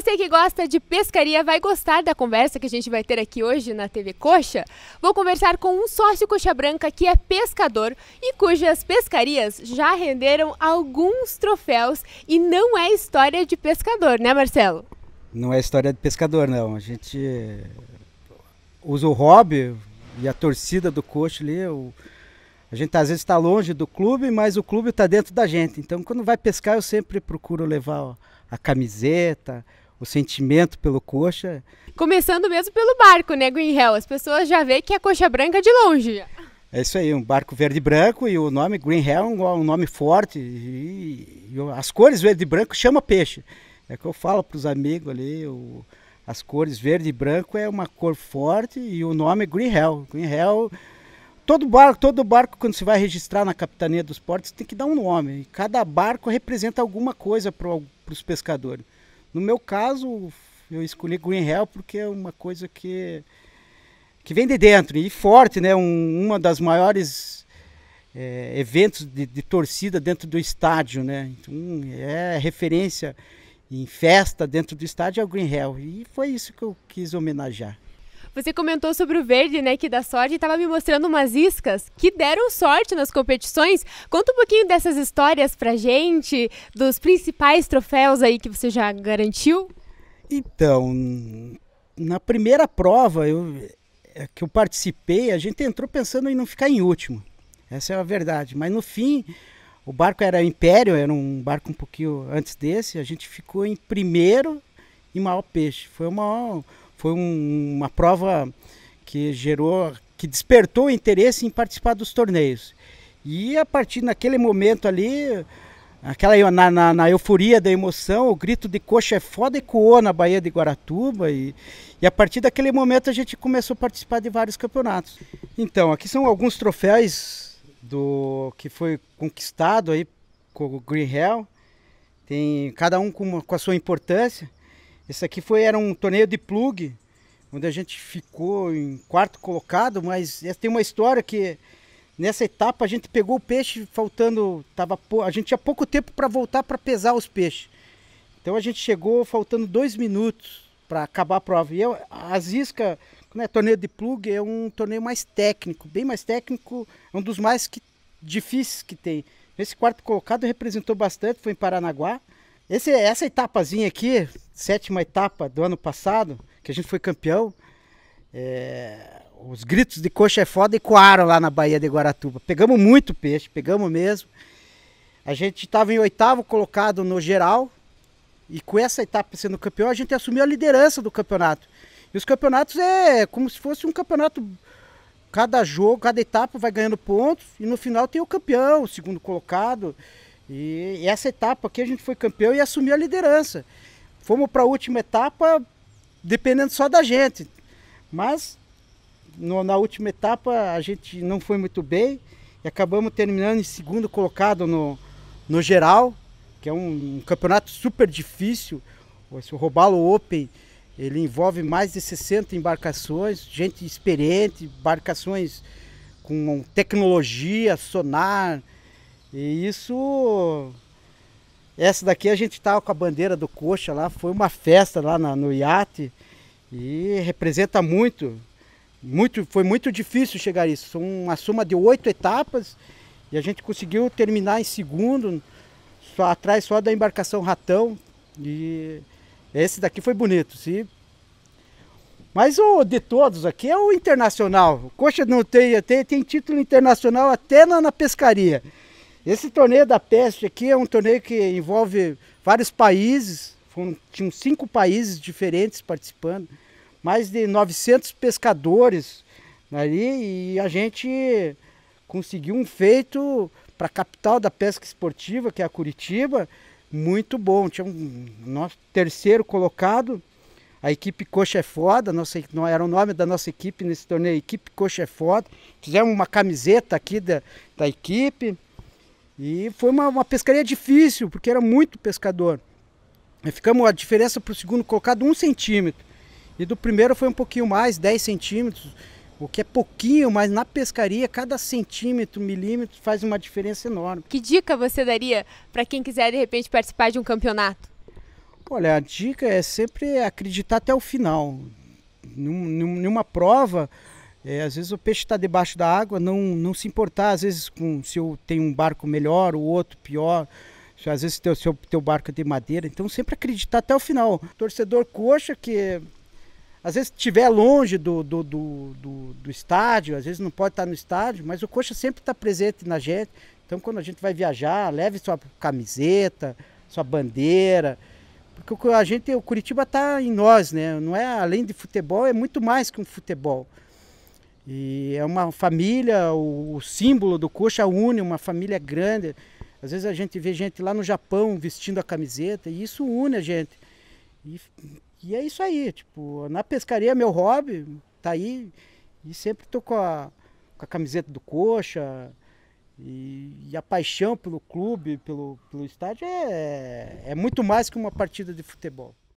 Você que gosta de pescaria vai gostar da conversa que a gente vai ter aqui hoje na TV Coxa. Vou conversar com um sócio Coxa Branca que é pescador e cujas pescarias já renderam alguns troféus e não é história de pescador, né, Marcelo? Não é história de pescador, não. A gente usa o hobby e a torcida do Coxa ali, o... A gente às vezes está longe do clube, mas o clube está dentro da gente. Então, quando vai pescar, eu sempre procuro levar a camiseta, o sentimento pelo coxa. Começando mesmo pelo barco, né, Green Hell As pessoas já veem que é coxa branca de longe. É isso aí, um barco verde e branco e o nome Hell é um, nome forte. E, e as cores verde e branco chama peixe. É o que eu falo para os amigos ali, o, as cores verde e branco é uma cor forte e o nome Green Hell todo barco, todo barco quando se vai registrar na capitania dos portos tem que dar um nome. E cada barco representa alguma coisa para os pescadores. No meu caso, eu escolhi Green Hell porque é uma coisa que, que vem de dentro e forte, né? Um, uma das maiores é, eventos de, de, torcida dentro do estádio, né? Então, é referência em festa dentro do estádio é o Green Hell. E foi isso que eu quis homenagear. Você comentou sobre o verde, né, que dá sorte, e tava me mostrando umas iscas que deram sorte nas competições. Conta um pouquinho dessas histórias pra gente, dos principais troféus aí que você já garantiu. Então, na primeira prova eu, é, que eu participei, a gente entrou pensando em não ficar em último. Essa é a verdade. Mas no fim, o barco era Império, era um barco um pouquinho antes desse. A gente ficou em primeiro e maior peixe. Foi o maior, foi um, uma prova que gerou, que despertou o interesse em participar dos torneios. E a partir daquele momento ali, aquela na, na, na, euforia da emoção, o grito de coxa é foda ecoou na Bahia de Guaratuba e, e a partir daquele momento a gente começou a participar de vários campeonatos. Então, aqui são alguns troféus do que foi conquistado aí com o Green Hell. Tem cada um com, uma, com a sua importância. Esse aqui foi, era um torneio de plug, onde a gente ficou em quarto colocado, mas tem uma história que nessa etapa a gente pegou o peixe faltando, tava, a gente tinha pouco tempo para voltar para pesar os peixes. Então a gente chegou faltando dois minutos para acabar a prova. E eu, as iscas, né, torneio de plug é um torneio mais técnico, bem mais técnico, é um dos mais que, difíceis que tem. Esse quarto colocado representou bastante, foi em Paranaguá. Esse, essa etapazinha aqui, sétima etapa do ano passado, que a gente foi campeão, é, os gritos de coxa é foda ecoaram lá na Baía de Guaratuba. Pegamos muito peixe, pegamos mesmo. A gente estava em oitavo colocado no geral, e com essa etapa sendo campeão, a gente assumiu a liderança do campeonato. E os campeonatos é como se fosse um campeonato. Cada jogo, cada etapa vai ganhando pontos e no final tem o campeão, o segundo colocado. E, e essa etapa aqui a gente foi campeão e assumiu a liderança. Fomos para a última etapa dependendo só da gente. Mas no, na última etapa a gente não foi muito bem e acabamos terminando em segundo colocado no, no geral, que é um, um campeonato super difícil. Esse Robalo Open ele envolve mais de 60 embarcações, gente experiente, embarcações com tecnologia, sonar, e isso. Essa daqui a gente estava tá com a bandeira do Coxa lá, foi uma festa lá na, no iate e representa muito. muito. Foi muito difícil chegar a isso. uma soma de oito etapas e a gente conseguiu terminar em segundo, só atrás só da embarcação Ratão. E esse daqui foi bonito. sim mas o de todos aqui é o internacional. O Coxa não tem, tem, tem título internacional até na, na pescaria. Esse torneio da peste aqui é um torneio que envolve vários países, foram, tinham cinco países diferentes participando, mais de 900 pescadores ali e a gente conseguiu um feito para a capital da pesca esportiva, que é a Curitiba, muito bom. Tinha um nosso terceiro colocado, a equipe Coxa é Foda, nossa, era o nome da nossa equipe nesse torneio, Equipe Coxa é Foda. Fizemos uma camiseta aqui da, da equipe. E foi uma, uma pescaria difícil, porque era muito pescador. E ficamos a diferença para o segundo colocado um centímetro. E do primeiro foi um pouquinho mais, 10 centímetros, o que é pouquinho, mas na pescaria cada centímetro, milímetro faz uma diferença enorme. Que dica você daria para quem quiser de repente participar de um campeonato? Olha, a dica é sempre acreditar até o final. num, numa prova, é, às vezes o peixe está debaixo da água, não, não se importar, às vezes com se eu tenho um barco melhor, o outro pior, se, às vezes teu, seu, teu barco é de madeira, então sempre acreditar até o final. Torcedor coxa que às vezes estiver longe do, do, do, do, do estádio, às vezes não pode estar tá no estádio, mas o coxa sempre está presente na gente. Então quando a gente vai viajar, leve sua camiseta, sua bandeira, porque a gente, o Curitiba está em nós, né? Não é além de futebol, é muito mais que um futebol. E é uma família, o, o símbolo do coxa une uma família grande. Às vezes a gente vê gente lá no Japão vestindo a camiseta e isso une a gente. E, e é isso aí, tipo, na pescaria é meu hobby, tá aí e sempre tô com a, com a camiseta do coxa. E, e, a paixão pelo clube, pelo, pelo estádio é, é muito mais que uma partida de futebol.